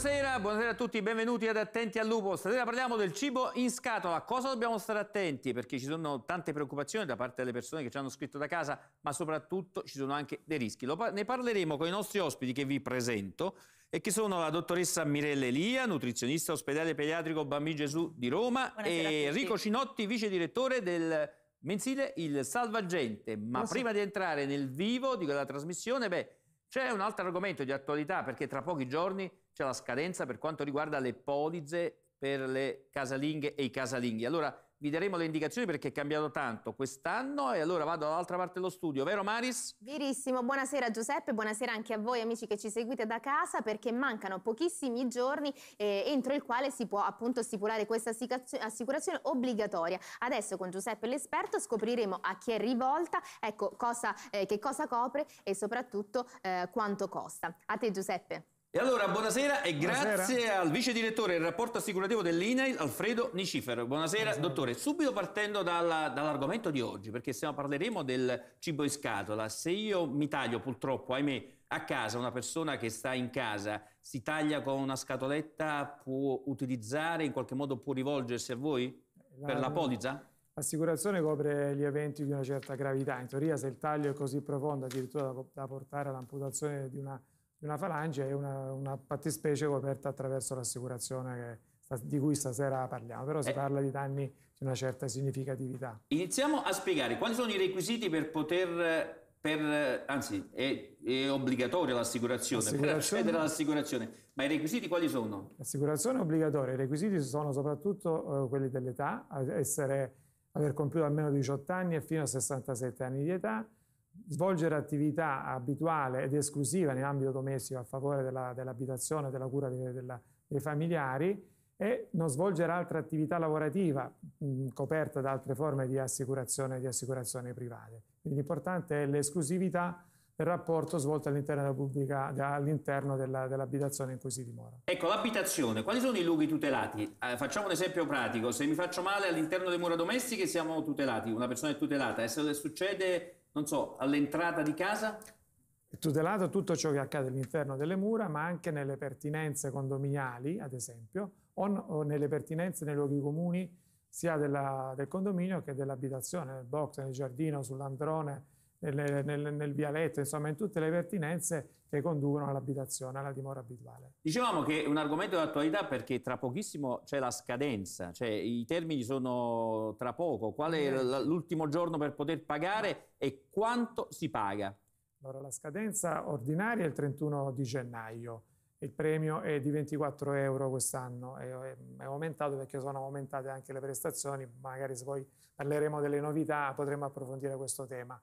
Buonasera, buonasera a tutti, benvenuti ad Attenti al Lupo. Stasera parliamo del cibo in scatola. cosa dobbiamo stare attenti? Perché ci sono tante preoccupazioni da parte delle persone che ci hanno scritto da casa, ma soprattutto ci sono anche dei rischi. ne parleremo con i nostri ospiti che vi presento e che sono la dottoressa Mirella Elia, nutrizionista ospedale pediatrico Bambini Gesù di Roma buonasera e Enrico Cinotti, vice direttore del mensile Il Salvagente. Ma buonasera. prima di entrare nel vivo di quella trasmissione, beh, c'è un altro argomento di attualità perché tra pochi giorni c'è la scadenza per quanto riguarda le polizze per le casalinghe e i casalinghi. Allora vi daremo le indicazioni perché è cambiato tanto quest'anno e allora vado dall'altra parte dello studio, vero Maris? Verissimo, buonasera Giuseppe, buonasera anche a voi amici che ci seguite da casa perché mancano pochissimi giorni eh, entro il quale si può appunto stipulare questa assicurazione obbligatoria. Adesso con Giuseppe l'esperto scopriremo a chi è rivolta, ecco cosa, eh, che cosa copre e soprattutto eh, quanto costa. A te Giuseppe. E allora buonasera e buonasera. grazie al vice direttore del rapporto assicurativo dell'INAIL, Alfredo Nicifero. Buonasera, buonasera. dottore. Subito partendo dalla, dall'argomento di oggi, perché stiamo, parleremo del cibo in scatola. Se io mi taglio purtroppo, ahimè, a casa, una persona che sta in casa si taglia con una scatoletta, può utilizzare, in qualche modo può rivolgersi a voi la, per la polizza? L'assicurazione copre gli eventi di una certa gravità. In teoria se il taglio è così profondo addirittura da portare all'amputazione di una di una falange è una, una fattispecie coperta attraverso l'assicurazione che, di cui stasera parliamo, però si eh. parla di danni di una certa significatività. Iniziamo a spiegare quali sono i requisiti per poter per, anzi è, è obbligatoria l'assicurazione, l'assicurazione, per accedere all'assicurazione, ma i requisiti quali sono? L'assicurazione è obbligatoria, i requisiti sono soprattutto eh, quelli dell'età, essere, aver compiuto almeno 18 anni e fino a 67 anni di età, svolgere attività abituale ed esclusiva nell'ambito domestico a favore della, dell'abitazione, della cura di, della, dei familiari e non svolgere altra attività lavorativa mh, coperta da altre forme di assicurazione, di assicurazione private. Quindi l'importante è l'esclusività del rapporto svolto all'interno, della pubblica, all'interno della, dell'abitazione in cui si dimora. Ecco, l'abitazione, quali sono i luoghi tutelati? Eh, facciamo un esempio pratico, se mi faccio male all'interno delle mura domestiche siamo tutelati, una persona è tutelata e se succede non so, all'entrata di casa? È tutelato tutto ciò che accade all'interno delle mura, ma anche nelle pertinenze condominiali, ad esempio, o, n- o nelle pertinenze nei luoghi comuni sia della, del condominio che dell'abitazione, nel box, nel giardino, sull'androne, nel, nel, nel vialetto, insomma in tutte le pertinenze che conducono all'abitazione, alla dimora abituale. Dicevamo che è un argomento d'attualità perché tra pochissimo c'è la scadenza, cioè i termini sono tra poco, qual è eh. l'ultimo giorno per poter pagare e quanto si paga? Allora, la scadenza ordinaria è il 31 di gennaio, il premio è di 24 euro quest'anno, è, è, è, aumentato perché sono aumentate anche le prestazioni, magari se poi parleremo delle novità potremo approfondire questo tema.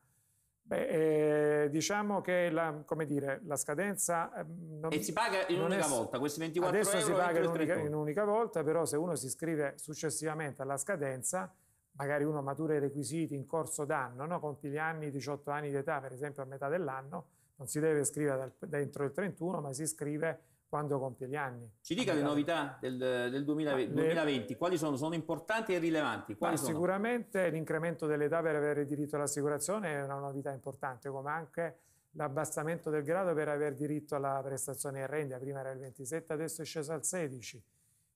Beh, eh, diciamo che la, dire, la scadenza... Eh, non, e si paga in un'unica volta, questi 24 adesso euro? Adesso si paga in un'unica, in un'unica, volta, però se uno si iscrive successivamente alla scadenza, magari uno matura i requisiti in corso d'anno, no? compi gli anni, 18 anni di età, per esempio a metà dell'anno, non si deve iscrivere dentro il 31, ma si iscrive quando compie gli anni. Ci dica le novità del, del 2020, le, 2020, quali sono? Sono importanti e rilevanti? Sicuramente l'incremento dell'età per avere diritto all'assicurazione è una novità importante, come anche l'abbassamento del grado per avere diritto alla prestazione in rendita, prima era il 27, adesso è sceso al 16.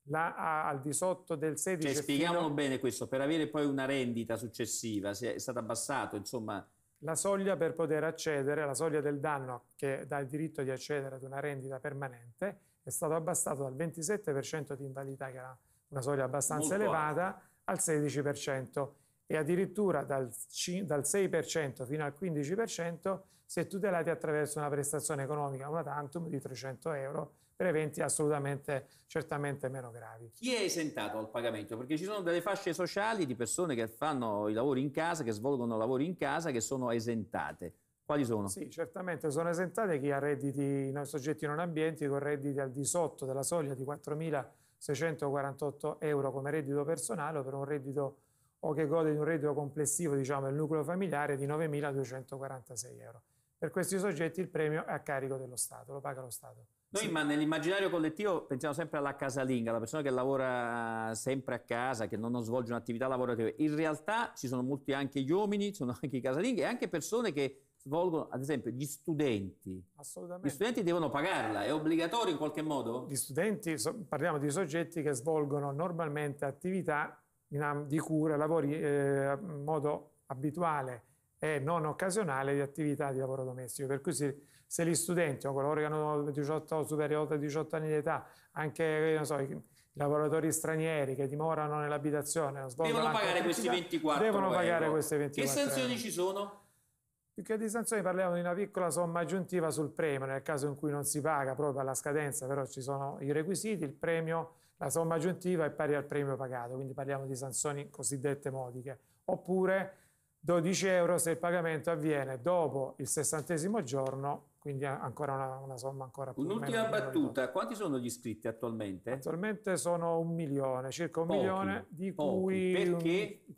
La, al di sotto del 16. Cioè, spieghiamolo fino... bene questo, per avere poi una rendita successiva, se è stato abbassato, insomma, la soglia per poter accedere, la soglia del danno che dà il diritto di accedere ad una rendita permanente, è stato abbassato dal 27% di invalidità, che era una soglia abbastanza Molto elevata, al 16% e addirittura dal, 6% fino al 15% si è tutelati attraverso una prestazione economica una tantum di 300 euro per eventi assolutamente, certamente meno gravi. Chi è esentato dal pagamento? Perché ci sono delle fasce sociali di persone che fanno i lavori in casa, che svolgono lavori in casa, che sono esentate. Quali sono? Sì, certamente sono esentate chi ha redditi, no, soggetti non ambienti con redditi al di sotto della soglia di 4.648 euro come reddito personale o per un reddito o che gode di un reddito complessivo, diciamo, del nucleo familiare di 9.246 euro. Per questi soggetti il premio è a carico dello Stato, lo paga lo Stato. Noi sì. ma nell'immaginario collettivo pensiamo sempre alla casalinga, la persona che lavora sempre a casa, che non svolge un'attività lavorativa. In realtà ci sono molti anche gli uomini, ci sono anche i casalinghi e anche persone che svolgono, ad esempio, gli studenti. Assolutamente. Gli studenti devono pagarla, è obbligatorio in qualche modo? Gli studenti, parliamo di soggetti che svolgono normalmente attività di cura, lavori eh, in modo abituale e non occasionale di attività di lavoro domestico, per cui si se gli studenti o coloro che hanno 18, superiore a 18 anni di età, anche so, i lavoratori stranieri che dimorano nell'abitazione, devono pagare questi 24 devono euro. pagare questi 24 Che sanzioni ci sono? Più che di sanzioni parliamo di una piccola somma aggiuntiva sul premio, nel caso in cui non si paga proprio alla scadenza, però ci sono i requisiti, il premio, la somma aggiuntiva è pari al premio pagato, quindi parliamo di sanzioni cosiddette modiche. Oppure 12 euro se il pagamento avviene dopo il sessantesimo giorno quindi ancora una, una somma ancora più Un'ultima battuta, quanti sono gli iscritti attualmente? Attualmente sono un milione, circa un pochi, milione, di pochi. cui il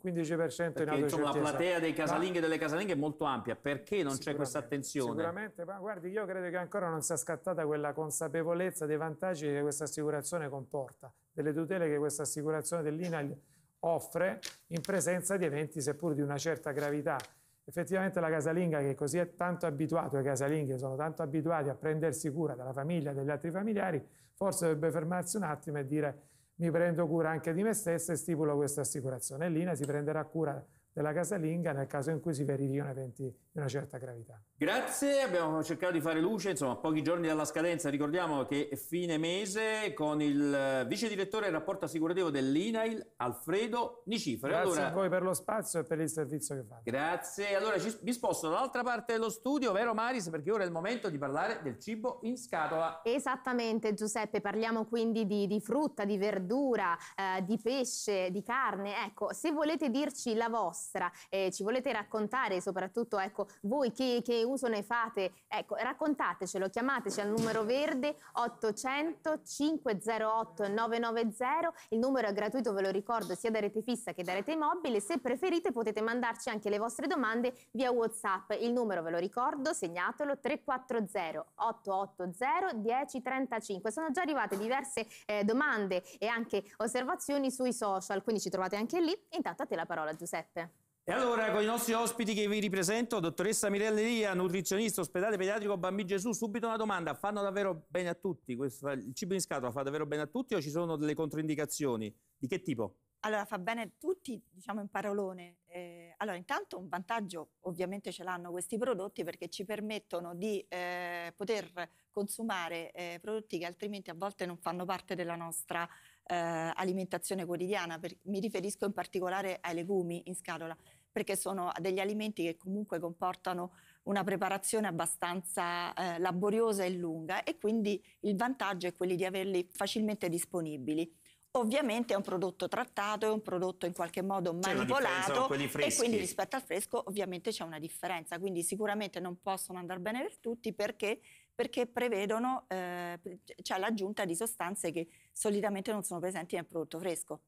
15% perché, in autocertezza. Insomma la platea dei casalinghi e delle casalinghe è molto ampia, perché non c'è questa attenzione? Sicuramente, ma guardi, io credo che ancora non sia scattata quella consapevolezza dei vantaggi che questa assicurazione comporta, delle tutele che questa assicurazione dell'INAIL offre in presenza di eventi seppur di una certa gravità effettivamente la casalinga che così è tanto abituato, le casalinghe sono tanto abituati a prendersi cura della famiglia e degli altri familiari, forse dovrebbe fermarsi un attimo e dire mi prendo cura anche di me stessa e stipulo questa assicurazione. l'INA si prenderà cura della casalinga nel caso in cui si verifichino eventi di una certa gravità. Grazie, abbiamo cercato di fare luce, insomma, pochi giorni dalla scadenza, ricordiamo che è fine mese con il eh, vice direttore del rapporto assicurativo dell'INAIL, Alfredo Nicifero. Grazie allora, a voi per lo spazio e per il servizio che fate. Grazie, allora ci, mi sposto dall'altra parte dello studio, vero Maris, perché ora è il momento di parlare del cibo in scatola. Esattamente Giuseppe, parliamo quindi di, di frutta, di verdura, eh, di pesce, di carne, ecco, se volete dirci la vostra, eh, ci volete raccontare soprattutto, ecco, Ecco, voi che, che uso ne fate? Ecco, raccontatecelo, chiamateci al numero verde 800 508 990. Il numero è gratuito, ve lo ricordo, sia da rete fissa che da rete mobile. Se preferite potete mandarci anche le vostre domande via WhatsApp. Il numero ve lo ricordo, segnatelo 340 880 1035. Sono già arrivate diverse eh, domande e anche osservazioni sui social, quindi ci trovate anche lì. Intanto a te la parola Giuseppe. E allora con i nostri ospiti che vi ripresento, dottoressa Mirella Leria, nutrizionista ospedale pediatrico Bambino Gesù, subito una domanda, fanno davvero bene a tutti? Questa, il cibo in scatola fa davvero bene a tutti o ci sono delle controindicazioni? Di che tipo? Allora fa bene a tutti, diciamo in parolone. Eh, allora intanto un vantaggio ovviamente ce l'hanno questi prodotti perché ci permettono di eh, poter consumare eh, prodotti che altrimenti a volte non fanno parte della nostra eh, alimentazione quotidiana, per, mi riferisco in particolare ai legumi in scatola perché sono degli alimenti che comunque comportano una preparazione abbastanza eh, laboriosa e lunga e quindi il vantaggio è quello di averli facilmente disponibili. Ovviamente è un prodotto trattato, è un prodotto in qualche modo manipolato e quindi rispetto al fresco ovviamente c'è una differenza, quindi sicuramente non possono andare bene per tutti perché, perché prevedono eh, cioè l'aggiunta di sostanze che solitamente non sono presenti nel prodotto fresco.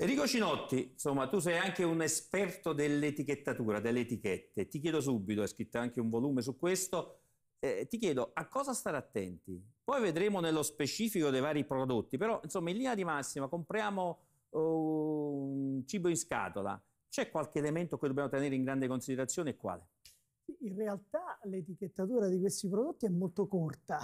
Enrico Cinotti, insomma, tu sei anche un esperto dell'etichettatura, delle etichette. Ti chiedo subito, hai scritto anche un volume su questo, eh, ti chiedo a cosa stare attenti. Poi vedremo nello specifico dei vari prodotti, però insomma in linea di massima compriamo eh, un cibo in scatola. C'è qualche elemento che dobbiamo tenere in grande considerazione e quale? In realtà l'etichettatura di questi prodotti è molto corta,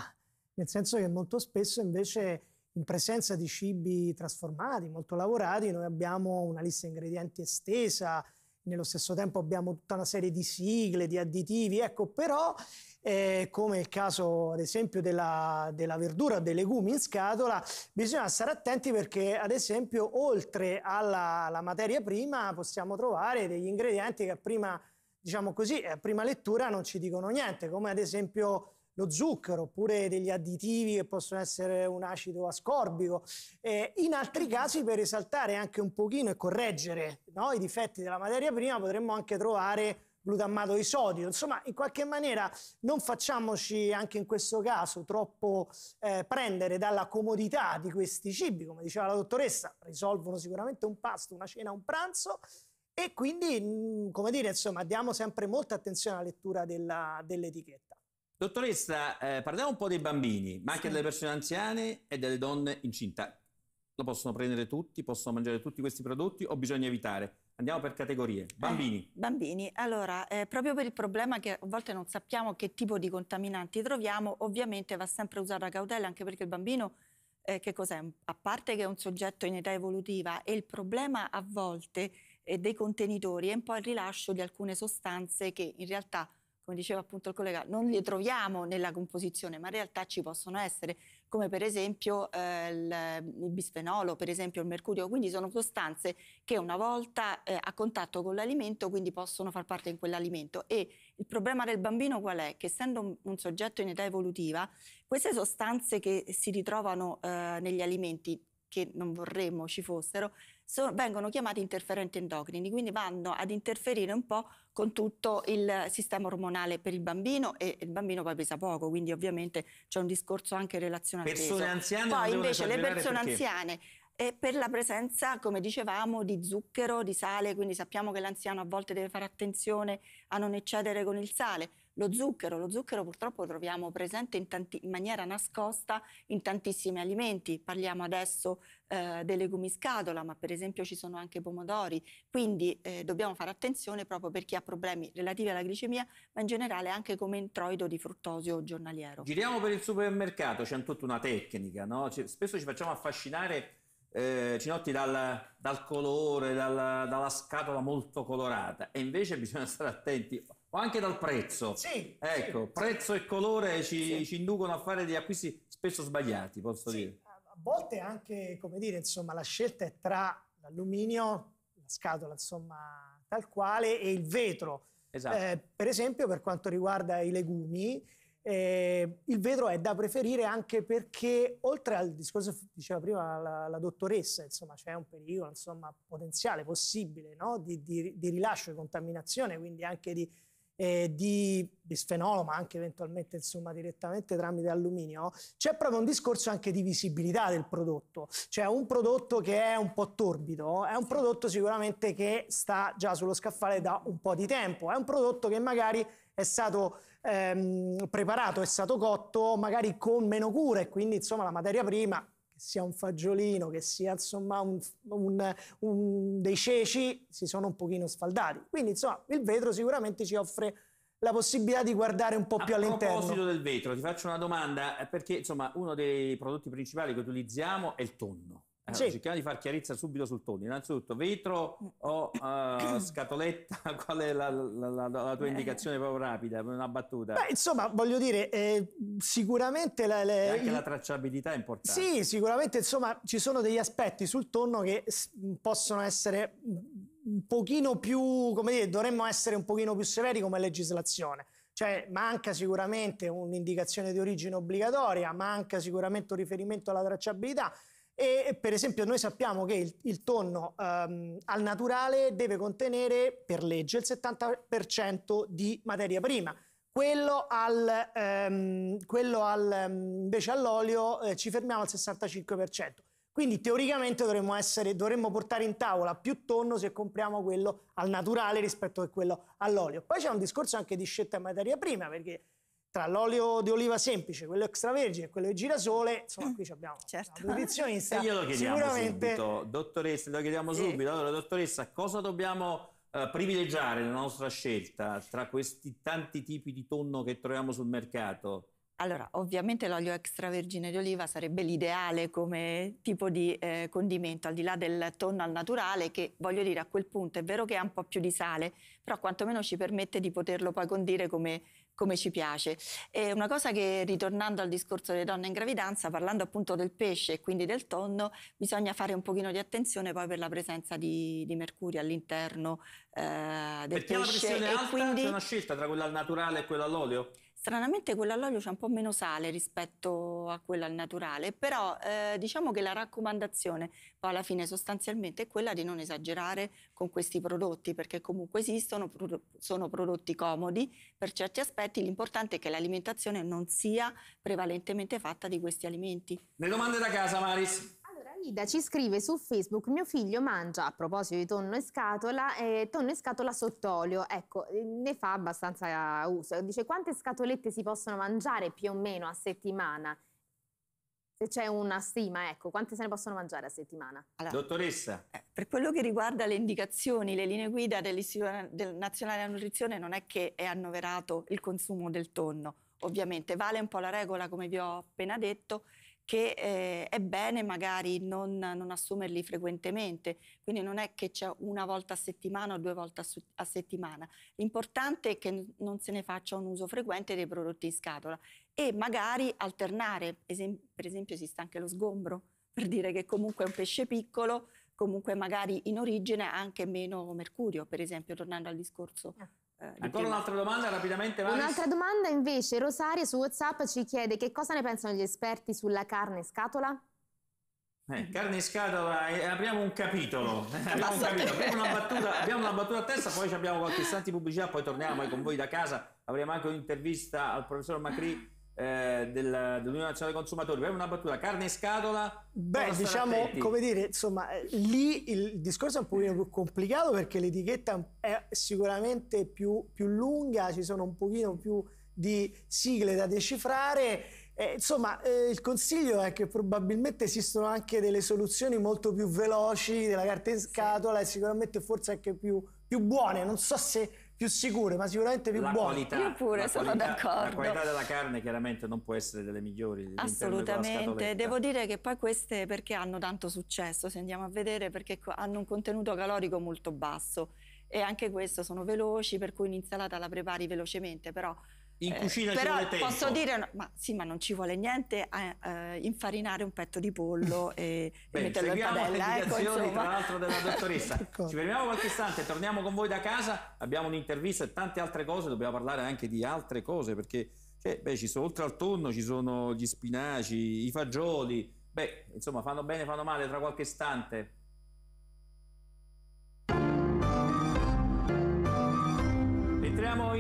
nel senso che molto spesso invece in presenza di cibi trasformati, molto lavorati, noi abbiamo una lista ingredienti estesa, nello stesso tempo abbiamo tutta una serie di sigle, di additivi, ecco però eh, come il caso ad esempio della, della verdura o dei legumi in scatola, bisogna stare attenti perché ad esempio oltre alla, alla materia prima possiamo trovare degli ingredienti che a prima, diciamo così, a prima lettura non ci dicono niente, come ad esempio lo zucchero oppure degli additivi che possono essere un acido ascorbico. Eh, in altri casi per esaltare anche un pochino e correggere no, i difetti della materia prima potremmo anche trovare glutammato di sodio. Insomma, in qualche maniera non facciamoci anche in questo caso troppo eh, prendere dalla comodità di questi cibi, come diceva la dottoressa, risolvono sicuramente un pasto, una cena, un pranzo. E quindi, mm, come dire, insomma, diamo sempre molta attenzione alla lettura dell'etichetta. Dottoressa, eh, parliamo un po' dei bambini, ma anche sì. delle persone anziane e delle donne incinta. Lo possono prendere tutti, possono mangiare tutti questi prodotti o bisogna evitare? Andiamo per categorie. Eh, bambini. Eh, bambini. Allora, eh, proprio per il problema che a volte non sappiamo che tipo di contaminanti troviamo, ovviamente va sempre usata cautela anche perché il bambino, eh, che cos'è? A parte che è un soggetto in età evolutiva e il problema a volte eh, dei contenitori è un po' il rilascio di alcune sostanze che in realtà come diceva appunto il collega, non li troviamo nella composizione, ma in realtà ci possono essere, come per esempio eh, il, bisfenolo, per esempio il mercurio, quindi sono sostanze che una volta eh, a contatto con l'alimento, quindi possono far parte in quell'alimento. E il problema del bambino qual è? Che essendo un, un soggetto in età evolutiva, queste sostanze che si ritrovano eh, negli alimenti che non vorremmo ci fossero, so, vengono chiamati interferenti endocrini, quindi vanno ad interferire un po' con tutto il sistema ormonale per il bambino e il bambino poi pesa poco, quindi ovviamente c'è un discorso anche relazionale. Persone anziane Poi invece le persone perché? anziane e eh, per la presenza, come dicevamo, di zucchero, di sale, quindi sappiamo che l'anziano a volte deve fare attenzione a non eccedere con il sale. Lo zucchero, lo zucchero purtroppo lo troviamo presente in, tanti, in maniera nascosta in tantissimi alimenti, parliamo adesso eh, delle gumiscadola, ma per esempio ci sono anche pomodori, quindi eh, dobbiamo fare attenzione proprio per chi ha problemi relativi alla glicemia, ma in generale anche come introito di fruttosio giornaliero. Giriamo per il supermercato, c'è tutta una tecnica, no? spesso ci facciamo affascinare eh, Cinotti dal, dal colore, dal, dalla scatola molto colorata e invece bisogna stare attenti o anche dal prezzo. Sì. Ecco, sì, prezzo sì. e colore ci, sì. ci, inducono a fare degli acquisti spesso sbagliati, posso dire. A volte anche, come dire, insomma, la scelta è tra l'alluminio, la scatola, insomma, tal quale, e il vetro. Esatto. Eh, per esempio, per quanto riguarda i legumi, eh, il vetro è da preferire anche perché, oltre al discorso che diceva prima la, la dottoressa, insomma, c'è un pericolo insomma, potenziale, possibile, no? di, di, di, rilascio di contaminazione, quindi anche di eh, di bisfenolo, ma anche eventualmente insomma direttamente tramite alluminio, c'è proprio un discorso anche di visibilità del prodotto, cioè un prodotto che è un po' torbido, è un prodotto sicuramente che sta già sullo scaffale da un po' di tempo, è un prodotto che magari è stato ehm, preparato, è stato cotto magari con meno cure, quindi insomma la materia prima sia un fagiolino, che sia insomma un, un, un, dei ceci, si sono un pochino sfaldati. Quindi insomma il vetro sicuramente ci offre la possibilità di guardare un po' più A all'interno. A proposito del vetro, ti faccio una domanda, eh, perché insomma uno dei prodotti principali che utilizziamo è il tonno. Allora, eh, sì. Cerchiamo di far chiarezza subito sul tono. Innanzitutto, vetro o uh, scatoletta? Qual è la, la, la, la tua eh. indicazione proprio rapida? Una battuta. Beh, insomma, voglio dire, eh, sicuramente... La, le, anche il... la tracciabilità è importante. Sì, sicuramente, insomma, ci sono degli aspetti sul tonno che possono essere un pochino più, come dire, dovremmo essere un pochino più severi come legislazione. Cioè, manca sicuramente un'indicazione di origine obbligatoria, manca sicuramente un riferimento alla tracciabilità e per esempio noi sappiamo che il, il tonno ehm, al naturale deve contenere per legge il 70% di materia prima. Quello, al, ehm, quello al, ehm, invece all'olio eh, ci fermiamo al 65%. Quindi teoricamente dovremmo, essere, dovremmo, portare in tavola più tonno se compriamo quello al naturale rispetto a quello all'olio. Poi c'è un discorso anche di scelta in materia prima, perché tra l'olio di oliva semplice, quello extravergine e quello di girasole, insomma mm, qui abbiamo certo. un nutrizionista. E glielo chiediamo sicuramente... subito, dottoressa, lo chiediamo sì. subito. Allora, dottoressa, cosa dobbiamo eh, privilegiare nella nostra scelta tra questi tanti tipi di tonno che troviamo sul mercato? Allora, ovviamente l'olio extravergine di oliva sarebbe l'ideale come tipo di eh, condimento, al di là del tonno al naturale, che voglio dire a quel punto è vero che ha un po' più di sale, però quantomeno ci permette di poterlo poi condire come come ci piace. E una cosa che, ritornando al discorso delle donne in gravidanza, parlando appunto del pesce e quindi del tonno, bisogna fare un pochino di attenzione poi per la presenza di, di mercurio all'interno eh, del Mettiamo pesce. Perché la pressione alta, quindi... c'è una scelta tra quella al naturale e quella all'olio? Stranamente quella all'olio c'è un po' meno sale rispetto a quella al naturale, però eh, diciamo che la raccomandazione poi alla fine sostanzialmente è quella di non esagerare con questi prodotti, perché comunque esistono, sono prodotti comodi per certi aspetti, l'importante è che l'alimentazione non sia prevalentemente fatta di questi alimenti. Le domande da casa, Maris. Davida ci scrive su Facebook, mio figlio mangia, a proposito di tonno e scatola, eh, tonno e scatola sott'olio, ecco, eh, ne fa abbastanza uso. Dice quante scatolette si possono mangiare più o meno a settimana? Se c'è una stima, ecco, quante se ne possono mangiare a settimana? Allora, Dottoressa. Eh, per quello che riguarda le indicazioni, le linee guida dell'Istituto Nazionale della Nutrizione non è che è annoverato il consumo del tonno, ovviamente vale un po' la regola come vi ho appena detto che eh, è bene magari non, non, assumerli frequentemente, quindi non è che c'è una volta a settimana o due volte a, su- a, settimana. L'importante è che non se ne faccia un uso frequente dei prodotti in scatola e magari alternare, Esem- per esempio esiste anche lo sgombro, per dire che comunque è un pesce piccolo, comunque magari in origine ha anche meno mercurio, per esempio, tornando al discorso ah. Eh, Ancora un'altra domanda rapidamente. Maris. Un'altra domanda invece, Rosaria su WhatsApp ci chiede che cosa ne pensano gli esperti sulla carne scatola? Eh, carne in scatola, eh, apriamo un capitolo. abbiamo, eh, un capitolo. Abbiamo, una battuta, abbiamo, una battuta, a testa, poi abbiamo qualche istante di pubblicità, poi torniamo con voi da casa. Avremo anche un'intervista al professor Macri eh, dell'Unione Nazionale dei Consumatori, per una battuta, carne e scatola? Beh, diciamo, attenti. come dire, insomma, eh, lì il discorso è un pochino più complicato perché l'etichetta è sicuramente più, più lunga, ci sono un pochino più di sigle da decifrare. Eh, insomma, eh, il consiglio è che probabilmente esistono anche delle soluzioni molto più veloci della carta in scatola sì. e sicuramente forse anche più, più buone. Non so se più sicure, ma sicuramente più la buone. Qualità, Io pure sono qualità, d'accordo. La qualità della carne chiaramente non può essere delle migliori. Assolutamente, devo dire che poi queste perché hanno tanto successo, se andiamo a vedere, perché hanno un contenuto calorico molto basso e anche questo sono veloci, per cui un'insalata la prepari velocemente, però in eh, cucina eh, però posso dire, ma sì, ma non ci vuole niente a, eh, a eh, infarinare un petto di pollo e, Beh, e metterlo in padella. Ecco, tra l'altro della dottoressa. Ecco. ci fermiamo qualche istante, torniamo con voi da casa, abbiamo un'intervista e tante altre cose, dobbiamo parlare anche di altre cose perché cioè, beh, ci sono, oltre al tonno ci sono gli spinaci, i fagioli, beh, insomma, fanno bene, fanno male tra qualche istante.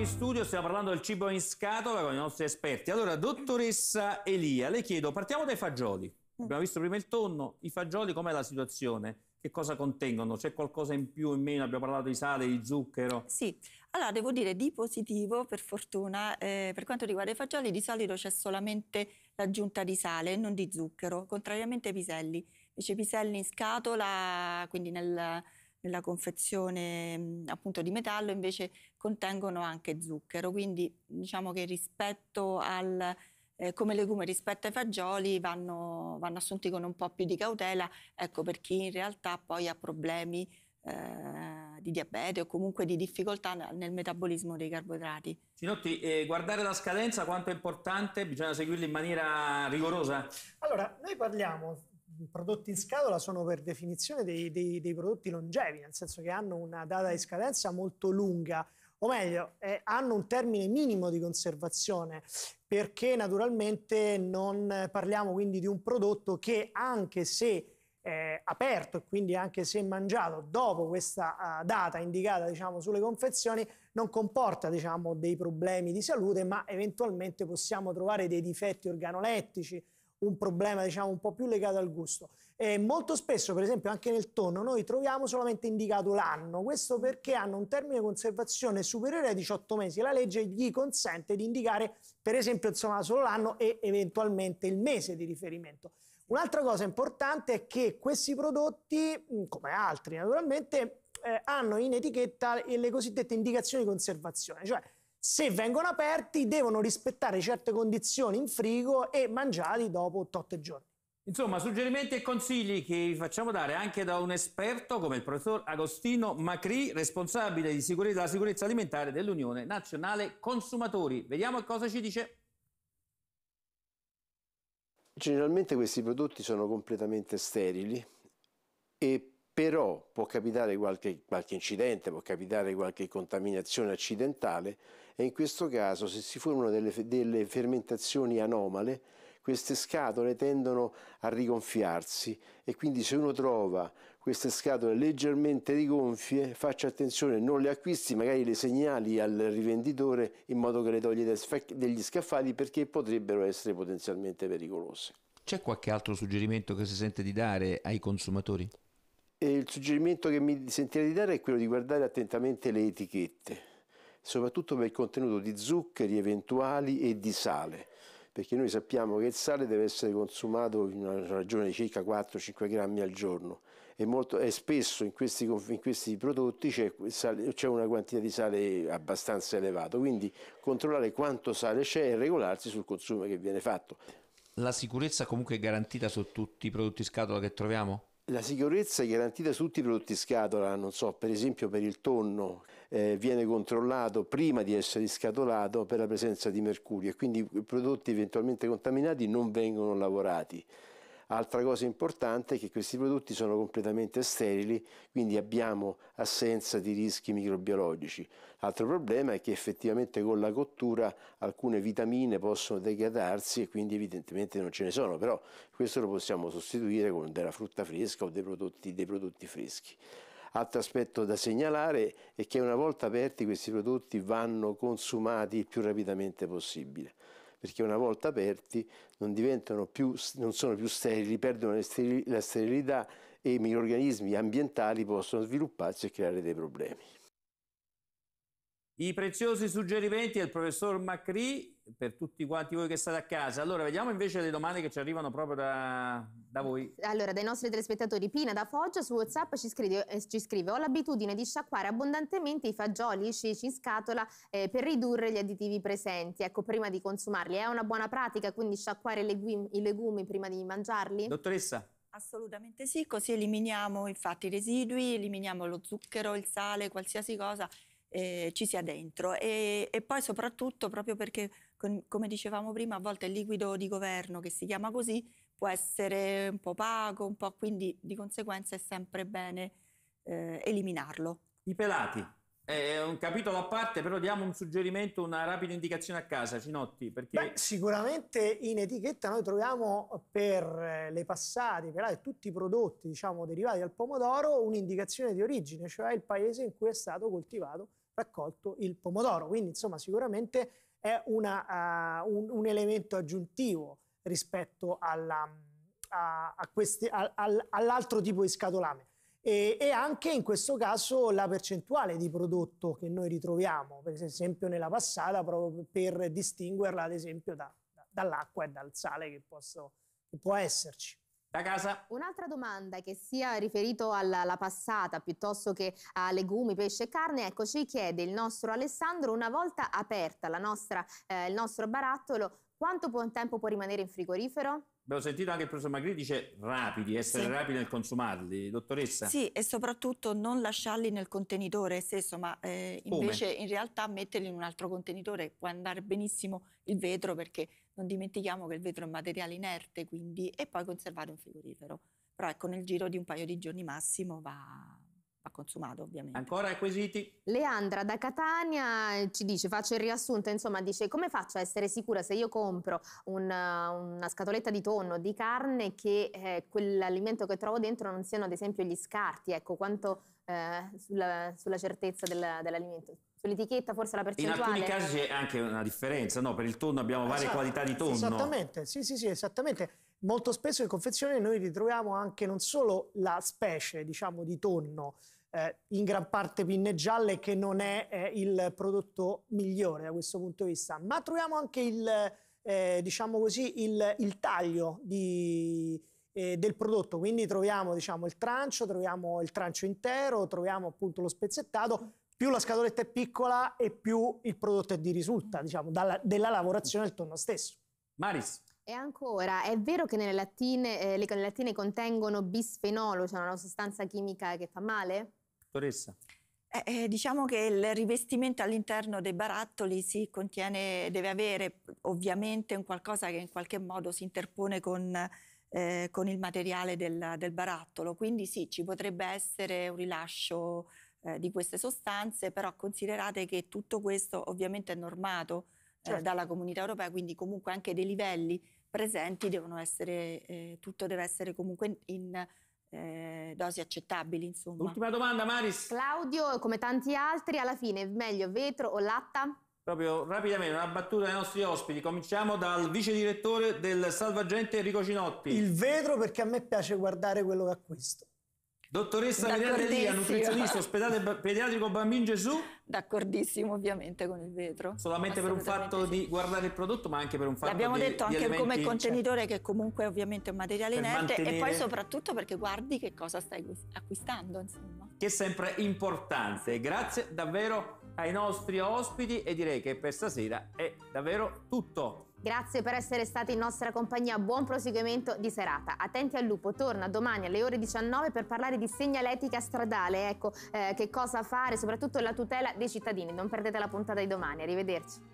in studio, stiamo parlando del cibo in scatola con i nostri esperti. Allora, dottoressa Elia, le chiedo, partiamo dai fagioli. Abbiamo visto prima il tonno, i fagioli com'è la situazione? Che cosa contengono? C'è qualcosa in più o in meno? Abbiamo parlato di sale, di zucchero. Sì, allora devo dire di positivo per fortuna, eh, per quanto riguarda i fagioli di solito c'è solamente l'aggiunta di sale e non di zucchero, contrariamente ai piselli. Invece i piselli in scatola, quindi nel nella confezione mhmm, appunto di metallo invece contengono anche zucchero, quindi diciamo che rispetto al, eh, come legume rispetto ai fagioli vanno, vanno, assunti con un po' più di cautela, ecco per chi in realtà poi ha problemi eh, di diabete o comunque di difficoltà nel metabolismo dei carboidrati. Sinotti, eh, guardare la scadenza quanto è importante, bisogna seguirla in maniera rigorosa? Allora, noi parliamo i prodotti in scatola sono per definizione dei, dei, dei, prodotti longevi, nel senso che hanno una data di scadenza molto lunga, o meglio, eh, hanno un termine minimo di conservazione, perché naturalmente non parliamo quindi di un prodotto che anche se eh, aperto e quindi anche se mangiato dopo questa uh, data indicata diciamo, sulle confezioni non comporta diciamo, dei problemi di salute ma eventualmente possiamo trovare dei difetti organolettici un problema diciamo un po' più legato al gusto. E molto spesso, per esempio, anche nel tonno noi troviamo solamente indicato l'anno, questo perché hanno un termine di conservazione superiore ai 18 mesi, la legge gli consente di indicare per esempio insomma, solo l'anno e eventualmente il mese di riferimento. Un'altra cosa importante è che questi prodotti, mm, come altri naturalmente, eh, hanno in etichetta le cosiddette indicazioni di conservazione, cioè se vengono aperti devono rispettare certe condizioni in frigo e mangiati dopo 8 giorni. Insomma, suggerimenti e consigli che vi facciamo dare anche da un esperto come il professor Agostino Macri, responsabile di sicurezza, della sicurezza alimentare dell'Unione Nazionale Consumatori. Vediamo cosa ci dice. Generalmente questi prodotti sono completamente sterili e però può capitare qualche, qualche incidente, può capitare qualche contaminazione accidentale e in questo caso se si formano delle, delle fermentazioni anomale queste scatole tendono a rigonfiarsi e quindi se uno trova queste scatole leggermente rigonfie faccia attenzione, non le acquisti, magari le segnali al rivenditore in modo che le toglie degli scaffali perché potrebbero essere potenzialmente pericolose. C'è qualche altro suggerimento che si sente di dare ai consumatori? E il suggerimento che mi sentirei di dare è quello di guardare attentamente le etichette soprattutto per il contenuto di zuccheri eventuali e di sale perché noi sappiamo che il sale deve essere consumato in una ragione di circa 4-5 grammi al giorno e, molto, e spesso in questi, in questi prodotti c'è, una quantità di sale abbastanza elevata, quindi controllare quanto sale c'è e regolarsi sul consumo che viene fatto. La sicurezza comunque è garantita su tutti i prodotti scatola che troviamo? La sicurezza è garantita su tutti i prodotti scatola, non so, per esempio per il tonno, eh, viene controllato prima di essere scatolato per la presenza di mercurio e quindi i prodotti eventualmente contaminati non vengono lavorati. Altra cosa importante è che questi prodotti sono completamente sterili, quindi abbiamo assenza di rischi microbiologici. Altro problema è che effettivamente con la cottura alcune vitamine possono degradarsi e quindi evidentemente non ce ne sono, però questo lo possiamo sostituire con della frutta fresca o dei prodotti, dei prodotti freschi. Altro aspetto da segnalare è che una volta aperti questi prodotti vanno consumati il più rapidamente possibile perché una volta aperti non, più, non sono più sterili, perdono la sterilità e i microrganismi ambientali possono svilupparsi e creare dei problemi. I preziosi suggerimenti del professor Macri per tutti quanti voi che state a casa. Allora, vediamo invece le domande che ci arrivano proprio da, da voi. Allora, dai nostri telespettatori, Pina da Foggia su WhatsApp ci scrive, eh, ci scrive ho l'abitudine di sciacquare abbondantemente i fagioli, i ceci in scatola eh, per ridurre gli additivi presenti, ecco, prima di consumarli. È una buona pratica quindi sciacquare i i legumi prima di mangiarli? Dottoressa? Assolutamente sì, così eliminiamo infatti i residui, eliminiamo lo zucchero, il sale, qualsiasi cosa eh, ci sia dentro e, e, poi soprattutto proprio perché, come dicevamo prima, a volte il liquido di governo che si chiama così può essere un po' opaco, un po', quindi di conseguenza è sempre bene eh, eliminarlo. I pelati. È eh, un capitolo a parte, però diamo un suggerimento, una rapida indicazione a casa, Cinotti. Perché... Beh, sicuramente in etichetta noi troviamo per le passate, i pelati, tutti i prodotti diciamo, derivati dal pomodoro, un'indicazione di origine, cioè il paese in cui è stato coltivato raccolto il pomodoro. Quindi insomma sicuramente è una, uh, un, un, elemento aggiuntivo rispetto alla, a, a questi, a, all'altro tipo di scatolame. E, e, anche in questo caso la percentuale di prodotto che noi ritroviamo, per esempio nella passata, proprio per distinguerla ad esempio da, da, dall'acqua e dal sale che, posso, che può esserci da casa. Un'altra domanda che sia riferito alla, alla, passata piuttosto che a legumi, pesce e carne, ecco ci chiede il nostro Alessandro una volta aperta la nostra, eh, il nostro barattolo, quanto può, tempo può rimanere in frigorifero? Abbiamo sentito anche il professor Magri dice rapidi, essere sì. rapidi nel consumarli, dottoressa. Sì, e soprattutto non lasciarli nel contenitore stesso, ma eh, invece Come? in realtà metterli in un altro contenitore. Può andare benissimo il vetro perché non dimentichiamo che il vetro è un materiale inerte, quindi, e poi conservato in frigorifero. Però ecco, nel giro di un paio di giorni massimo va, va consumato ovviamente. Ancora ai quesiti? Leandra da Catania eh, ci dice, faccio il riassunto, insomma dice come faccio a essere sicura se io compro una, eh, una scatoletta di tonno, di carne, che eh, quell'alimento che trovo dentro non siano ad esempio gli scarti, ecco quanto eh, sulla, sulla, certezza del, dell'alimento sull'etichetta forse la percentuale. In alcuni casi c'è anche una differenza, no? Per il tonno abbiamo ah, varie esatto, qualità di tonno. Esattamente, sì, sì, sì, esattamente. Molto spesso in confezione noi ritroviamo anche non solo la specie, diciamo, di tonno, eh, in gran parte pinne gialle, che non è eh, il prodotto migliore da questo punto di vista, ma troviamo anche il, eh, diciamo così, il, il taglio di, eh, del prodotto, quindi troviamo diciamo, il trancio, troviamo il trancio intero, troviamo appunto lo spezzettato, più la scatoletta è piccola e più il prodotto è di risulta, diciamo, dalla, della lavorazione del tonno stesso. Maris. E ancora, è vero che nelle lattine, eh, le, le lattine contengono bisfenolo, cioè una sostanza chimica che fa male? Dottoressa. Eh, eh, diciamo che il rivestimento all'interno dei barattoli si contiene, deve avere ovviamente un qualcosa che in qualche modo si interpone con, eh, con il materiale del, del, barattolo, quindi sì, ci potrebbe essere un rilascio eh, di queste sostanze, però considerate che tutto questo ovviamente è normato eh, certo. eh, dalla comunità europea, quindi comunque anche dei livelli presenti devono essere, eh, tutto deve essere comunque in eh, dosi accettabili, insomma. Ultima domanda, Maris. Claudio, come tanti altri, alla fine meglio vetro o latta? Proprio rapidamente, una battuta ai nostri ospiti. Cominciamo dal vice direttore del Salvagente Enrico Cinotti. Il vetro perché a me piace guardare quello che acquisto. Dottoressa Veneria, nutrizionista, ospedale pediatrico Bambin Gesù. D'accordissimo ovviamente con il vetro. Solamente per un fatto sì. di guardare il prodotto ma anche per un fatto L'abbiamo di L'abbiamo detto anche come cioè. contenitore certo. che comunque è ovviamente è un materiale inerte e poi soprattutto perché guardi che cosa stai acquistando insomma. Che è sempre importante. Grazie davvero ai nostri ospiti e direi che per stasera è davvero tutto. Grazie per essere stati in nostra compagnia, buon proseguimento di serata. Attenti al lupo, torna domani alle ore 19 per parlare di segnaletica stradale, ecco eh, che cosa fare, soprattutto la tutela dei cittadini. Non perdete la puntata di domani, arrivederci.